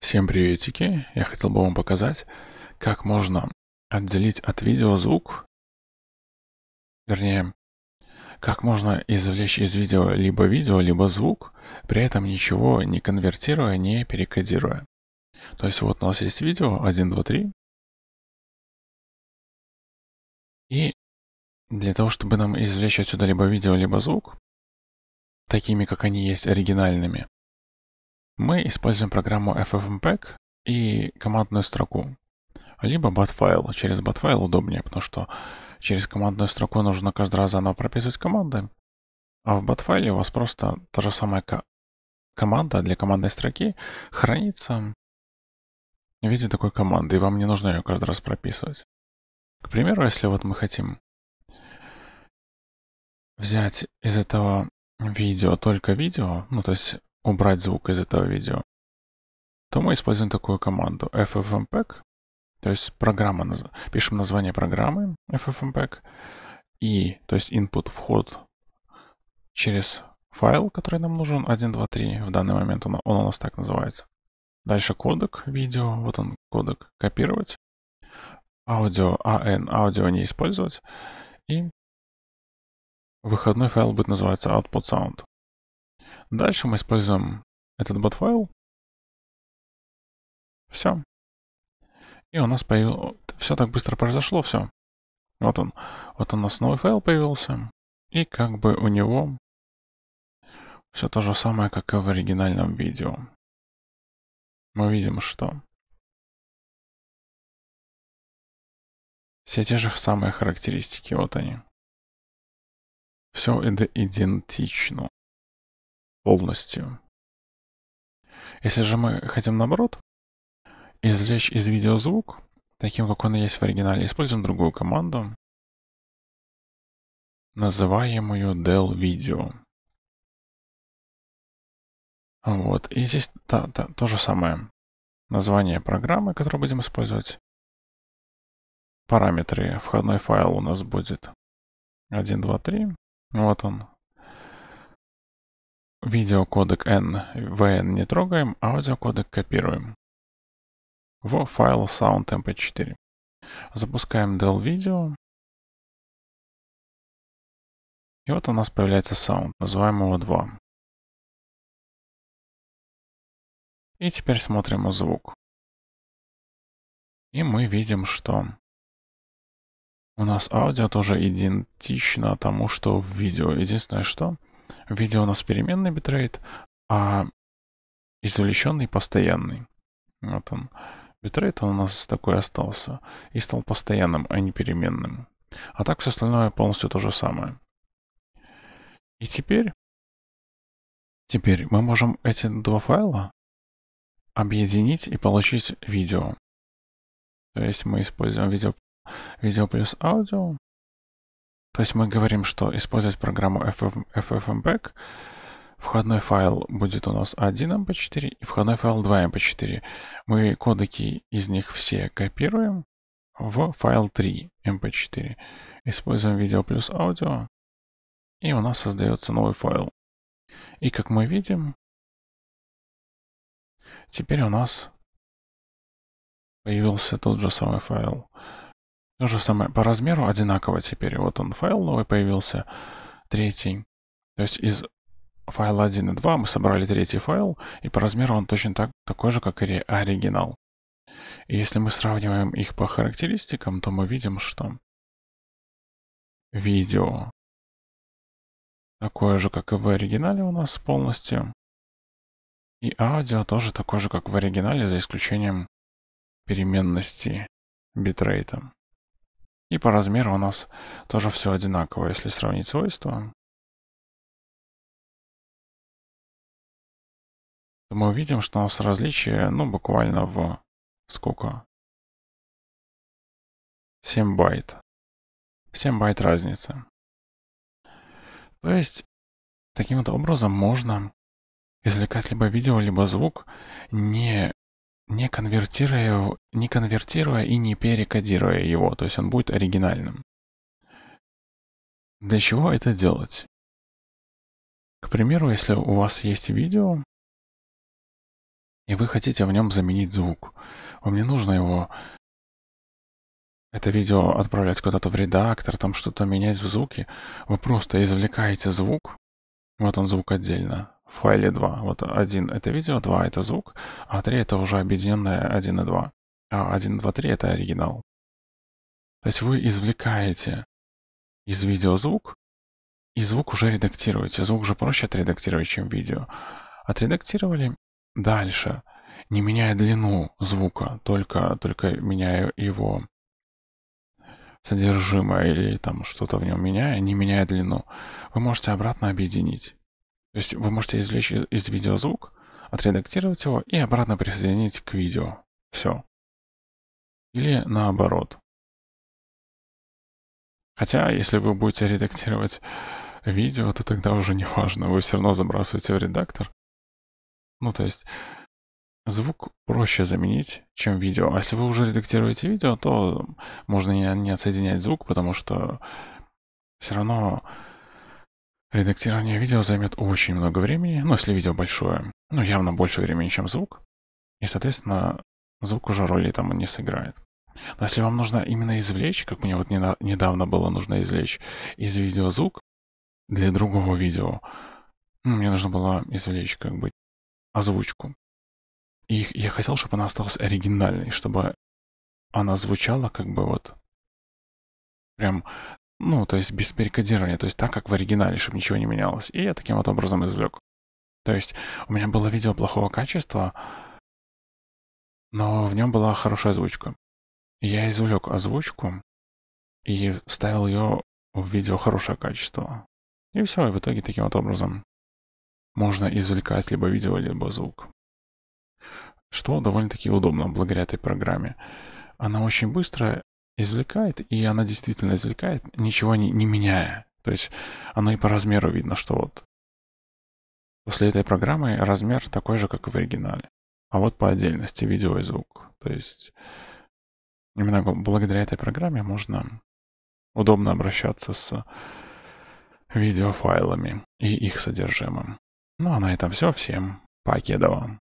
Всем приветики! Я хотел бы вам показать, как можно отделить от видео звук, вернее, как можно извлечь из видео либо видео, либо звук, при этом ничего не конвертируя, не перекодируя. То есть вот у нас есть видео 1, 2, 3. И для того, чтобы нам извлечь отсюда либо видео, либо звук, такими, как они есть оригинальными, мы используем программу ffmpeg и командную строку, либо bat-файл. Через bat-файл удобнее, потому что через командную строку нужно каждый раз заново прописывать команды, а в bat-файле у вас просто та же самая команда для командной строки хранится в виде такой команды, и вам не нужно ее каждый раз прописывать. К примеру, если вот мы хотим взять из этого видео только видео, ну то есть убрать звук из этого видео, то мы используем такую команду ffmpeg, то есть программа, пишем название программы ffmpeg, и, то есть input вход через файл, который нам нужен, 1.2.3, в данный момент он, он у нас так называется. Дальше кодек видео, вот он кодек копировать, аудио AN, аудио не использовать, и выходной файл будет называться output sound. Дальше мы используем этот бот файл Все. И у нас появилось... Все так быстро произошло, все. Вот он. Вот у нас новый файл появился. И как бы у него все то же самое, как и в оригинальном видео. Мы видим, что все те же самые характеристики, вот они. Все идентично полностью. Если же мы хотим наоборот, извлечь из видео звук, таким, как он есть в оригинале, используем другую команду, называемую del video. Вот, и здесь та, та, то же самое. Название программы, которую будем использовать. Параметры. Входной файл у нас будет 1, 2, 3. Вот он, Видеокодек vn не трогаем, а аудиокодек копируем в файл sound.mp4. Запускаем del видео. И вот у нас появляется sound, называем его 2. И теперь смотрим звук. И мы видим, что у нас аудио тоже идентично тому, что в видео. Единственное, что Видео у нас переменный битрейт, а извлеченный постоянный. Вот он. Битрейт он у нас такой остался и стал постоянным, а не переменным. А так все остальное полностью то же самое. И теперь, теперь мы можем эти два файла объединить и получить видео. То есть мы используем видео, видео плюс аудио то есть мы говорим, что использовать программу FFmpeg, входной файл будет у нас 1 mp4 эм и входной файл 2 mp4. Эм мы кодеки из них все копируем в файл 3 mp4. Эм Используем видео плюс аудио, и у нас создается новый файл. И как мы видим, теперь у нас появился тот же самый файл. То ну, же самое по размеру одинаково теперь. Вот он файл новый появился, третий. То есть из файла 1 и 2 мы собрали третий файл, и по размеру он точно так, такой же, как и оригинал. И если мы сравниваем их по характеристикам, то мы видим, что видео такое же, как и в оригинале у нас полностью. И аудио тоже такое же, как в оригинале, за исключением переменности битрейта. И по размеру у нас тоже все одинаково, если сравнить свойства. то мы увидим, что у нас различие, ну, буквально в сколько? 7 байт. 7 байт разницы. То есть, таким вот образом можно извлекать либо видео, либо звук, не не конвертируя, не конвертируя и не перекодируя его, то есть он будет оригинальным. Для чего это делать? К примеру, если у вас есть видео, и вы хотите в нем заменить звук, вам не нужно его это видео отправлять куда-то в редактор, там что-то менять в звуке, вы просто извлекаете звук, вот он звук отдельно, в файле 2. Вот 1 — это видео, 2 — это звук, а 3 — это уже объединенное 1 и 2. А 1, 2, 3 — это оригинал. То есть вы извлекаете из видео звук, и звук уже редактируете. Звук уже проще отредактировать, чем видео. Отредактировали дальше, не меняя длину звука, только, только меняя его содержимое или там что-то в нем меняя, не меняя длину, вы можете обратно объединить. То есть вы можете извлечь из видео звук, отредактировать его и обратно присоединить к видео. Все. Или наоборот. Хотя, если вы будете редактировать видео, то тогда уже не важно, вы все равно забрасываете в редактор. Ну, то есть, звук проще заменить, чем видео. А если вы уже редактируете видео, то можно не, отсоединять звук, потому что все равно Редактирование видео займет очень много времени, ну, если видео большое, ну, явно больше времени, чем звук. И, соответственно, звук уже роли там не сыграет. Но если вам нужно именно извлечь, как мне вот недавно было нужно извлечь из видео звук для другого видео, ну, мне нужно было извлечь как бы озвучку. И я хотел, чтобы она осталась оригинальной, чтобы она звучала как бы вот прям ну, то есть без перекодирования, то есть так, как в оригинале, чтобы ничего не менялось. И я таким вот образом извлек. То есть у меня было видео плохого качества, но в нем была хорошая озвучка. Я извлек озвучку и вставил ее в видео хорошее качество. И все, и в итоге таким вот образом можно извлекать либо видео, либо звук. Что довольно-таки удобно благодаря этой программе. Она очень быстрая извлекает, и она действительно извлекает, ничего не, не меняя. То есть оно и по размеру видно, что вот после этой программы размер такой же, как и в оригинале. А вот по отдельности видео и звук. То есть именно благодаря этой программе можно удобно обращаться с видеофайлами и их содержимым. Ну а на этом все. Всем покедова.